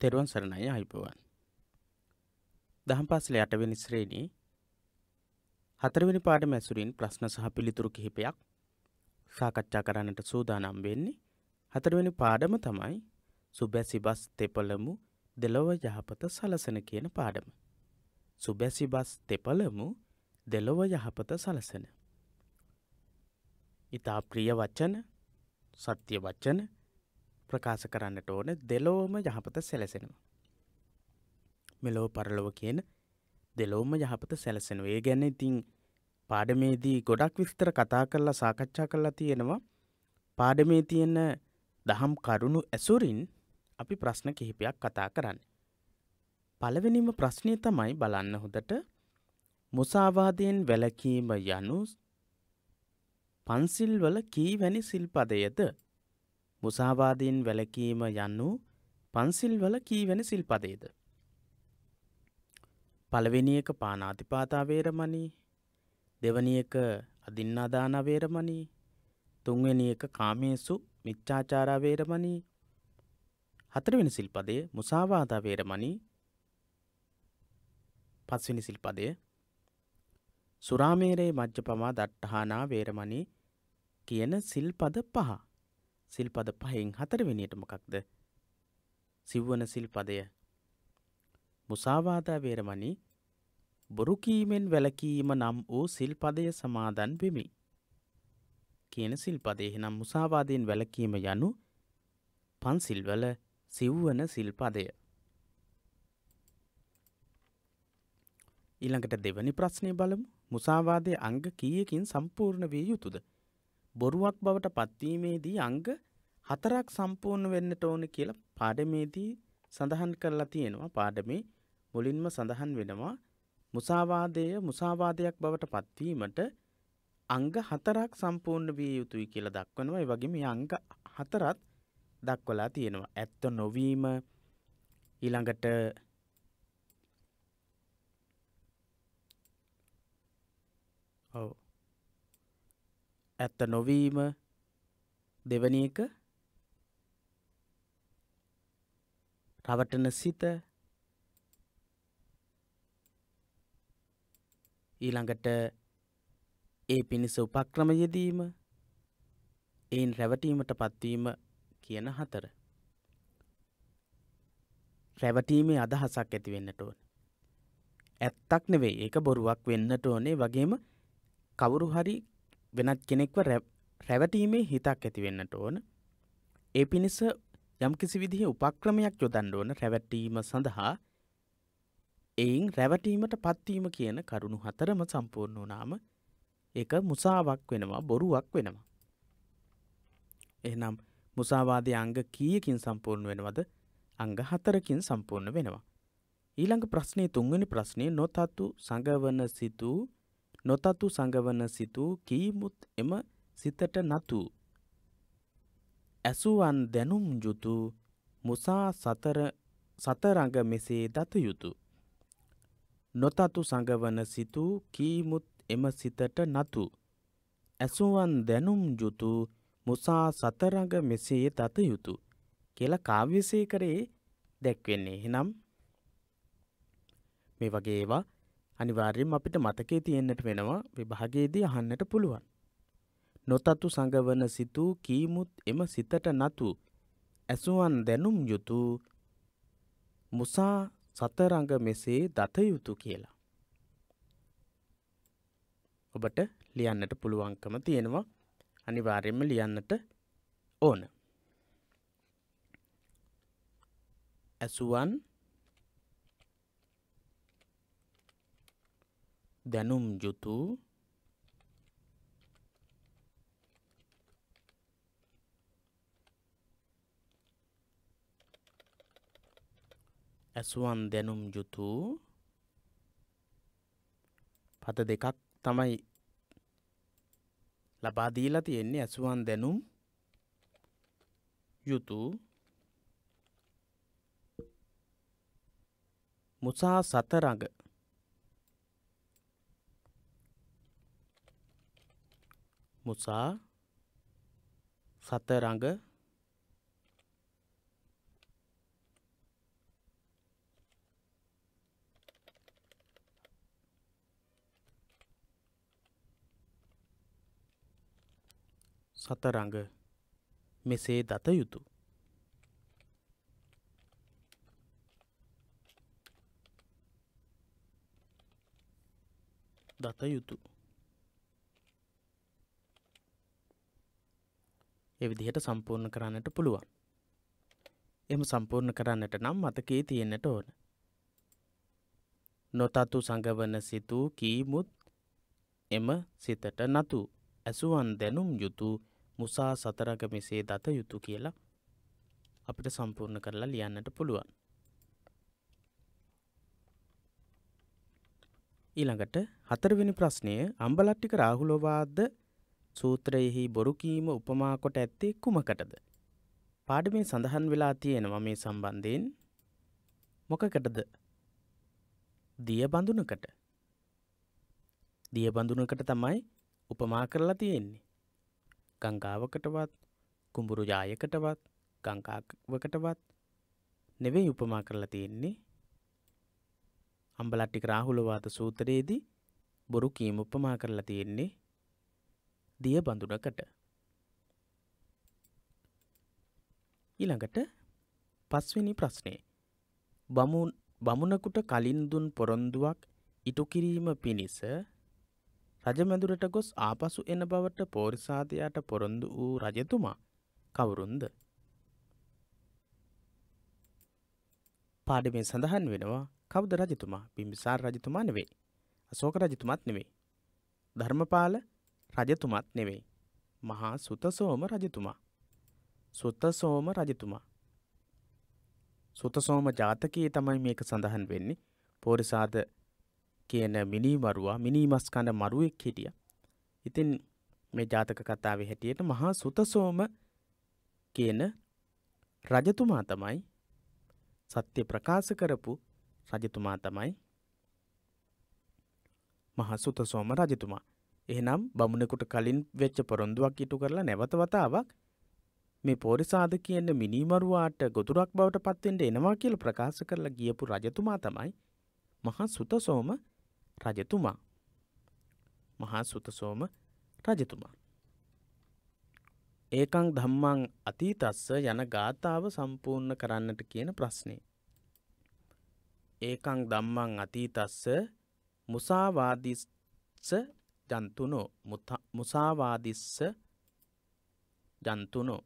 තෙරුවන් සරණයි අයිපුවන්. දහම් පාසල යටවෙනි ශ්‍රේණී හතරවෙනි පාඩම ඇසුරින් ප්‍රශ්න සහ පිළිතුරු කිහිපයක් සාකච්ඡා කරන්නට සූදානම් වෙන්නේ හතරවෙනි පාඩම තමයි සුබැසි බස් තෙපලමු දෙලොව යහපත සලසන කියන පාඩම. සුබැසි බස් තෙපලමු දෙලොව යහපත සලසන. ඉතා ප්‍රිය වචන සත්‍ය වචන ප්‍රකාශ කරන්නට ඕන දෙලෝම යහපත සැලසෙනවා. මෙලෝ පරලොව කියන දෙලෝම යහපත සැලසෙන ඒ ගැන ඉතිං පාඩමේදී ගොඩක් විස්තර කතා කරලා සාකච්ඡා කරලා තියෙනවා පාඩමේ තියෙන දහම් කරුණු ඇසුරින් අපි ප්‍රශ්න කිහිපයක් කතා කරන්න. පළවෙනිම ප්‍රශ්නය තමයි බලන්න හොදට මුසාවාදයෙන් වැලකීම යනු පන්සිල්වල කීවැනි සිල්පදයද මුසාවාදීන් වැලකීම යන්නු පන්සිල්වල කීවැනි සිල්පදේද. පළවෙනියක පානාතිපාතාවේරමණී දෙවනියක අදින්නාදානවේරමණී තුන්වෙනියක කාමේසු මිච්චාචාරාවේරමණී හතරවෙනි සිල්පදය මුසාවාදාවේරමණී පස්වෙනි සිල්පදය සුරාමේරයේ මජ්්‍ය පමා දට්ටහානා වේරමණී කියන සිල්පද පහ. සිල්පද පහෙන් හතරවෙනියට මොකක්ද? සිව්වන සිල්පදය. මුසාවාදා වේරමණී බොරු කීමෙන් වැළකීම නම් වූ සිල්පදය සමාදන් වෙමි. කියන සිල්පදය එහෙනම් මුසාවාදයෙන් වැළකීම යනු පන්සිල්වල සිව්වන සිල්පදය. ඊළඟට දෙවැනි ප්‍රශ්නය බලමු මුසාවාදය අංග කීයකින් සම්පූර්ණ විය යුතුද. බොරුවක් බවට පත්වීමේදී අංග හතරක් සම්පූර්ණ වෙන්නට ඕන කියලා පාඩමේදී සඳහන් කරලා තියෙනවා පාඩමේ මුලින්ම සඳහන් වෙනවා මුසාවාදය මුසාවාදයක් බවට පත්වීමට අංග හතරක් සම්පූර්ණ විය යුතුයි කියලා දක්වනවා ඒ වගේම අංග හතරත් දක්වලා තියෙනවා ඇත්ත නොවීම ඊළඟට ඔව් ඇත්ත නොවීම දෙවැනි එක රවටන සිත ඊළඟට ඒ පිණිස උපක්‍රම යෙදීම එයින් රැවටීමට පත්වීම කියන හතර. රැවටීමේ අදහසක් ඇති වෙන්නට ඕන. ඇත්තක් නෙවේ ඒක බොරුවක් වෙන්නට ඕනේ වගේම කවුරු හරි වෙනත් කෙනෙක්ව රැවටීමේ හිතක් ඇති වෙන්නට ඕන. ඒ පිණිස යම්කිසි විදිහ උපක්‍රමයක් යොදන්න ඕන රැවැටීම සඳහා එයින් රැවටීමට පත්වීම කියන කරුණු හතරම සම්පූර්ණ වනාම එක මුසාවක් වෙනවා බොරුවක් වෙනවා. එහනම් මුසාවාදය අංග කියකින් සම්පූර්ණ වෙනවද අංග හතරකින් සම්පූර්ණ වෙනවා. ඊළඟ ප්‍රශ්නය තුන්වනි ප්‍රශ්නය නොතත්තු සඟවන සිතු නොතතු සඟවන සිතු කීමුත් එම සිතට නතු ඇසුවන් දැනුම් යුතු මුසා සතර සතරඟ මෙසේ දත යුතු. නොතතු සඟවන සිතු කීමුත් එම සිතට නතු. ඇසුවන් දැනුම් යුතු මුසා සතරඟ මෙසේ දත යුතු. කියල කාව්‍යසය කරේ දැක්වෙන්නේ හෙනම් මේ වගේවා අනිවාර්යම් අපිට මතකේ තියෙන්න්නට වෙනවා විභාගයේදී අහන්නට පුළුවන්. නොතතු සඟවන සිතූ කීමුත් එම සිතට නතු ඇසුවන් දැනුම් යුතු මුසා සතරංග මෙසේ දතයුතු කියලා. ඔබට ලියන්නට පුළුවන්කම තියෙනවා අනිවාර්යෙන්ම ලියන්නට ඕන. ඇසුවන් දැනුම් යුතු ඇසුවන් දැනුම් යුතු පද දෙකක් තමයි ලබා දීලා තියෙන්නේ ඇසුවන් දැනුම් යුතු මුසා සතරඟ මුසා සතරඟ සතරඟ මෙසේ දත යුතු. දත යුතු. එවිදිහට සම්පූර්ණ කරන්නට පුළුවන්. එම සම්පූර්ණ කරන්නට නම් මතකේ තියෙන්නට ඕන. නොතතු සඟවන සිතූ කීමුත් එම සිතට නතු ඇසුවන් දැනුම් යුතු මුසා සතරග මෙසේ දත යුතු කියලා අපිට සම්පූර්ණ කරලා ලියන්නට පුළුවන්. ඊළඟට හතරවෙනි ප්‍රශ්නය අම්බලට්ටික රාහුලවාද සූත්‍රයෙහි බොරුකීම උපමාකොට ඇත්තේ කුමකටද. පාඩමේ සඳහන් වෙලා තියෙනවා මේ සම්බන්ධයෙන් මොකකටද දිය බඳුනකට දිය බඳුනකට තමයි උපමා කරලා තියෙන්නේ ගංගාවකටවත් කුඹුරු ජායකටවත් ගංකාවකටවත් නෙවෙයි උපමා කරලා තියෙන්නේ අම්බලට්ටික රාහුලවාද සූතරයේදී බොරු කීම උපමා කරලා තියෙන්නේ දිය බඳුනකට ඊළඟට පස්වෙනි ප්‍රශ්නේ බමුණකුට කලින් දුන් පොරොන්දුවක් ඉටු කිරීම පිණිස රජමැදුරට ගොස් ආපසු එන බවට පෝරිසාධයට පොරොන්දු වූ රජතුමා කවුරුන්ද. පාඩමේ සඳහන් වෙනවා කවද රජතුමා බිම්බිසාර රජතුමා නෙවෙයි. අසෝක රජතුමත් නෙවෙයි. ධර්මපාල රජතුමත් නෙවෙයි. මහා සුතසෝම රජතුමා. සුත්තසෝම රජතුමා. සුතසෝම ජාතකයේ තමයි මේක සඳහන් වෙන්නේ පෝරිසාද කියන මිනීමරුවා මිනීමස්කණ්ඩ මරුවෙක් හිටිය. ඉතින් මේ ජාතක කතාවේ හැටියට මහා සුතසෝම කියන රජතුමා තමයි සත්‍ය ප්‍රකාශ කරපු රජතුමා තමයි මහා සුතසෝම රජතුමා. එහෙනම් බමුණෙකුට කලින් වෙච්ච පොරොන්දුවක් ඉටු කරලා නැවත වතාවක් මේ පෝරිසාද කියන මිනීමරුවාට ගොදුරක් බවට පත්වෙන්ට එනවා කියල ප්‍රකාශ කරලා ගියපු රජතුමා තමයි මහා සුතසෝම රජතුමා මහා සුතසෝම රජතුමා. ඒකං ධම්මං අතීතස්ස යන ගාථාව සම්පූර්ණ කරන්නට කියන ප්‍රශ්නය. ඒකං දම්මං අතීතස්ස මුසාවාදිස්ස ජන්තුනෝ මුසාවාදිස්ස ජන්තුනෝ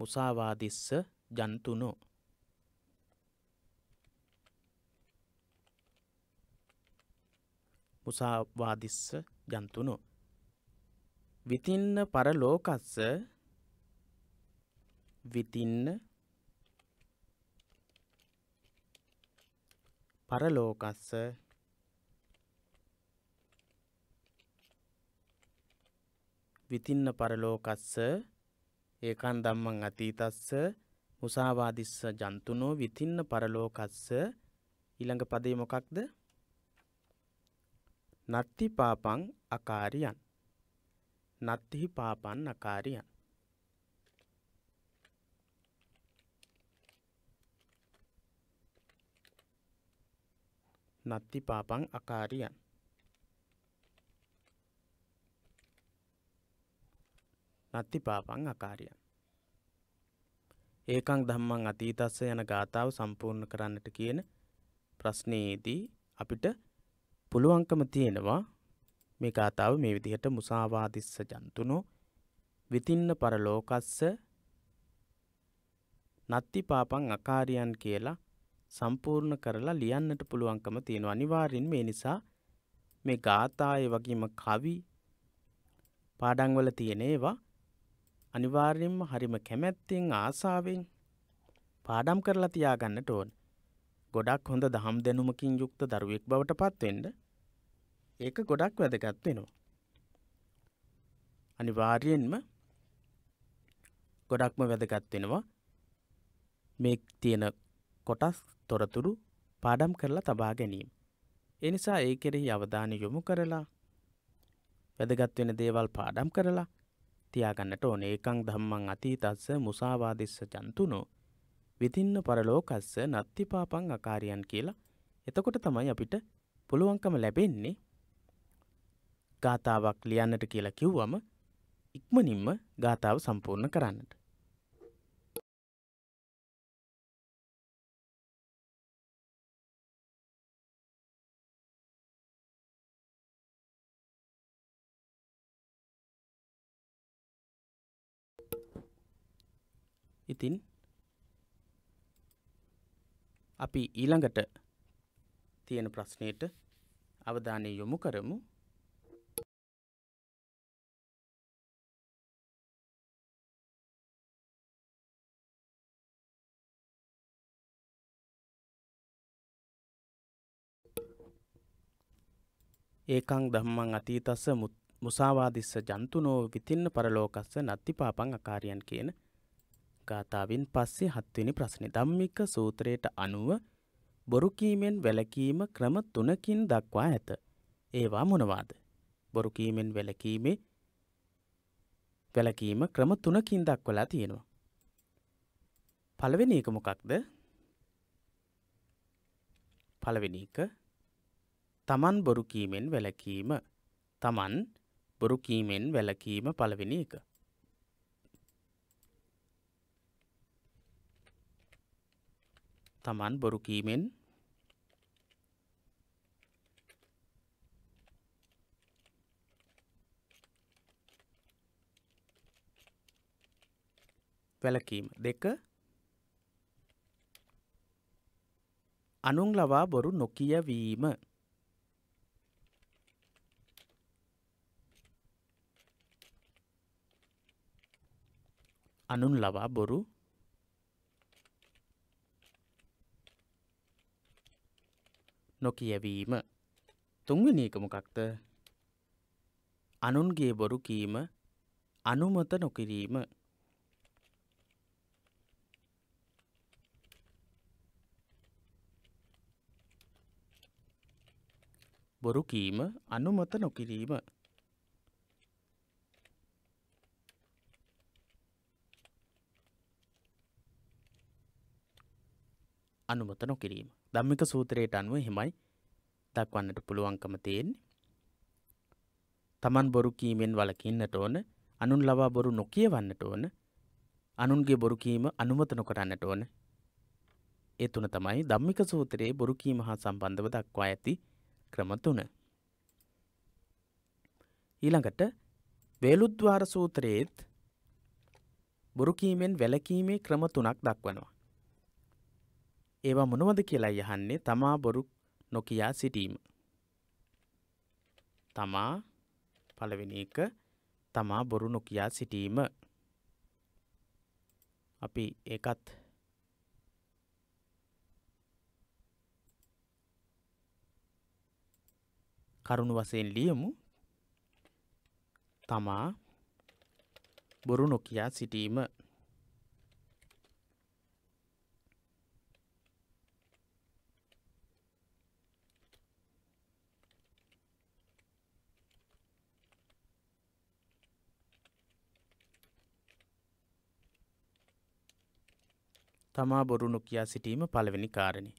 මුසාවාදිස්ස ජන්තුනෝ මුසාවාදිස්ස ජන්තුනෝ විතින්න පරලෝකස්ස විතින්න පරලෝකස්ස විතින්න පරලෝකස්ස ඒකන් දම්මං අතීතස්ස මුසාවාදිස්ස ජන්තුනෝ විතින්න පරලෝකස්ස ඊළඟ පදේ මොකක්ද? නත්ති පාපං අකාරියන්. නත්තිහි පාපන් අකාරියන්. නත්ති පාපං අකාරියන්. නත්ති පාපං අකාරියන්. ඒකං ධම්මං අතීතස්ස යන ගාථාව සම්පූර්ණ කරන්නට කියන ප්‍රශ්නයේදී අපිට පුළුවන්කම තියෙනවා මේ ගාථාව මේ විදිහට මුසාවාදිස්ස ජන්තුනෝ විතින්න පරලෝකස්ස නත්ති පාපං අකාරියන් කියලා සම්පූර්ණ කරලා ලියන්නට පුළුවන්කම තියෙනවා අනිවාර්යෙන් මේ නිසා මේ ගාථාය වගේම කවි පාඩංවල තියෙන ඒවා අනිවාර්යෙන්ම හරිම කැමැත්තෙන් ආසාවෙන් පාඩම් කරලා තියාගන්නට ඕන. ගොඩක් හොඳ දහම් දැනුමකින් යුක්ත දරුවෙක් බවට පත්වෙන්න ඒක ගොඩක් වැදගත් වෙනවා. අනිවාර්යෙන්ම ගොඩක්ම වැදගත් වෙනවා මේ තියෙන කොටස් තොරතුරු පාඩම් කරලා තබා ගැනීම. එනිසා ඒ කෙරෙහි අවධානය යොමු කරලා වැදගත් වෙන දේවල් පාඩම් කරලා තියාගන්නට ඕන ඒකං දම්මං අතීතස්ස මුසාවාදිස්ස ජන්තුනෝ විතින්න පරලෝකස්ස නත්තිපාපං අකාරයන් කියලා එතකොට තමයි අපිට පුළුවන්කම ලැබෙන්නේ ගාථාවක් ලියන්නට කියලා කිව්වම ඉක්මනින්ම ගාථාව සම්පූර්ණ කරන්නට ඉතින් අපි ඊළඟට තියෙන ප්‍රශ්නයට අවධානය යොමු කරමු ඒකං දම්මං අතීතස්ස මුසාවාදිස්ස ජන්තුනෝ විතින්න පරලෝකස්ස නත්ති පාපං අකාරයන් කියන ගාථාවෙන් පස්සේ හත්වෙනි ප්‍රශ්නේ ධම්මික සූත්‍රයට අනුව බොරු කීමෙන් වැළකීම ක්‍රම තුනකින් දක්වා ඇත. ඒවා මොනවාද? බොරු කීමෙන් වැළකීමේ වැළකීම ක්‍රම තුනකින් දක්වලා තියෙනවා. පළවෙනි එක මොකක්ද? පළවෙනි එක තමන් බොරු කීමෙන් වැළකීම. තමන් බොරු කීමෙන් වැළකීම පළවෙනි එක. තමන් බොරු කීමෙන් වැලකීම දෙක අනුන් ලවා බොරු නොකියවීම අනුන් ලවා බොරු නොකියවීම. තුන්වෙනික මොකක්ද අනුන්ගේ බොරු කීම අනුමත නොකිරීම. බොරු කීම අනුමත නොකිරීම අනුමත නොකිරීම. ධම්මික සූත්‍රයට අනුව හෙමයි දක්වන්නට පුළුවන්කම තියෙන්නේ. තමන් බොරු කීමෙන් වලකින්නට ඕන අනුන් ලවා බොරු නොකියවන්නට ඕන අනුන්ගේ බොරු කීම අනුමත නොකරන්නට ඕන. ඒ තුන තමයි ධම්මික සූත්‍රයේ බොරු කීම හා සම්බන්ධව දක්වා ඇති ක්‍රම තුන. ඊළඟට වේලුද්වාර සූත්‍රයේත් බොරු කීමෙන් වැළකීමේ ක්‍රම තුනක් දක්වනවා. ඒවා මොනවද කියලා යහන්නේ තමා බොරු නොකයා සිටීම. තමා පළවෙනි එක තමා බොරු නොකයා සිටීම. අපි ඒකත් කරුණු වසයෙන් ලියමු තමා බොරු නොකයා සිටීම තමා බොරුණු කියා සිටීම පළවෙනි කාරණි.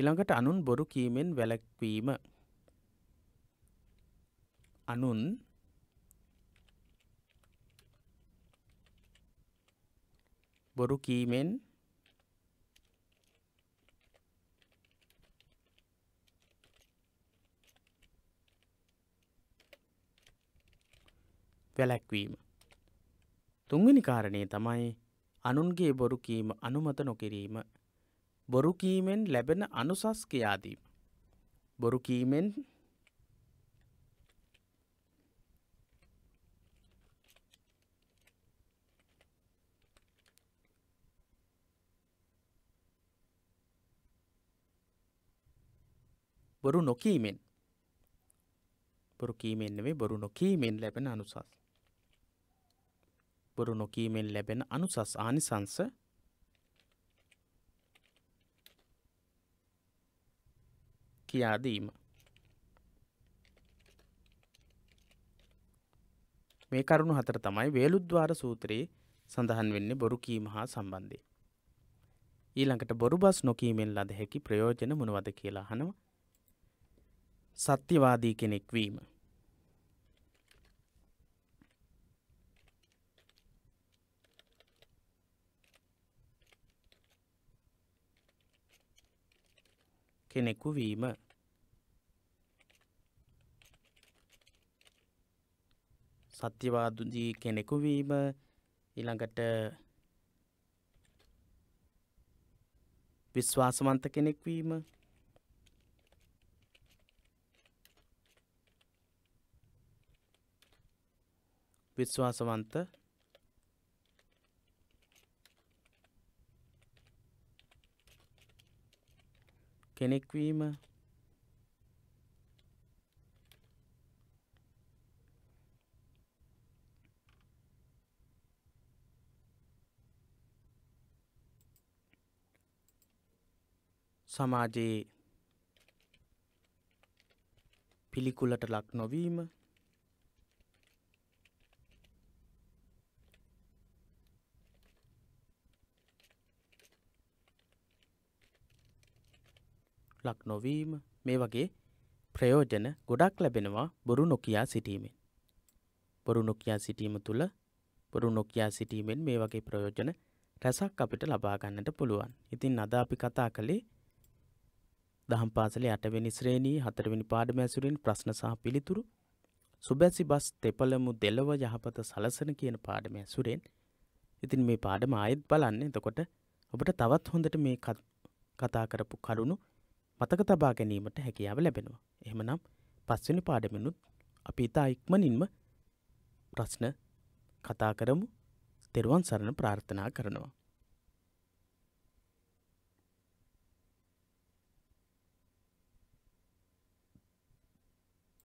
ඉළඟට අනුන් බොරු කීමෙන් වැලැක්වීම අනුන් බොරු කීමෙන් වැලැක්වීම තුන්වෙනි කාරණය තමයි අනුන්ගේ බොරු කීම අනුමත නොකිරීම. බොරු කීමෙන් ලැබෙන අනුසස් කියාදීම. බොරු කීමෙන් බොරු නොකීමෙන් බොරු කීමෙන් නෙවෙයි බොරු නොකීමෙන් ලැබෙන අනුසස්. බොරු නොකීමෙන් ලැබෙන අනුසස් ආනිසංස කියාදීම. මේ කරුණු හතර තමයි වේලුද්වාර සූත්‍රයේ සඳහන් වෙන්නේ බොරු කීම හා සම්බන්ධය. ඊළඟට බොරු බස් නොකීමෙන් ලද හැකි ප්‍රයෝජන මොනවද කියලා අහනවා. සත්‍යවාදී කෙනෙක් වීම. කෙනෙකු වීම සත්‍යවාදී කෙනෙකු වීම ඊළඟට විශ්වාසවන්ත කෙනෙක් වීම විශ්වාසවන්ත කෙනෙක් වීම සමාජයේ පිළිකුලට ලක් නොවීම ලක් නොවීම මේ වගේ ප්‍රයෝජන ගොඩක් ලැබෙනවා බොරු නොකයා සිටීමෙන්. බොරු නොකයා සිටීම තුළ බොරු නොකයා සිටීමෙන් මේ වගේ ප්‍රයෝජන රැසක් අපිට ලබාගන්නට පුළුවන්. ඉතින් අද අපි කතා කළේ දහම් පාසලේ අටවෙනි ශ්‍රේණී හතරවෙනි පාඩම ඇසුරින් ප්‍රශ්න සහ පිළිතුරු සුබැසි බස් තෙපළමු දෙලව යහපත සලසන කියන පාඩම ඇසුරෙන් ඉතින් මේ පාඩම ආයෙත් බලන්න එතකොට ඔබට තවත් හොඳට මේ කතා කරපු කරුණු මතක තබා ගැනීමට හැකියාව ලැබෙනවා. එහෙමනම් පස්වෙනි පාඩමිනුත් අපි ඉතා ඉක්මනින්ම ප්‍රශ්න කතා කරමු තෙරුවන් සරණ ප්‍රාර්ථනා කරනවා.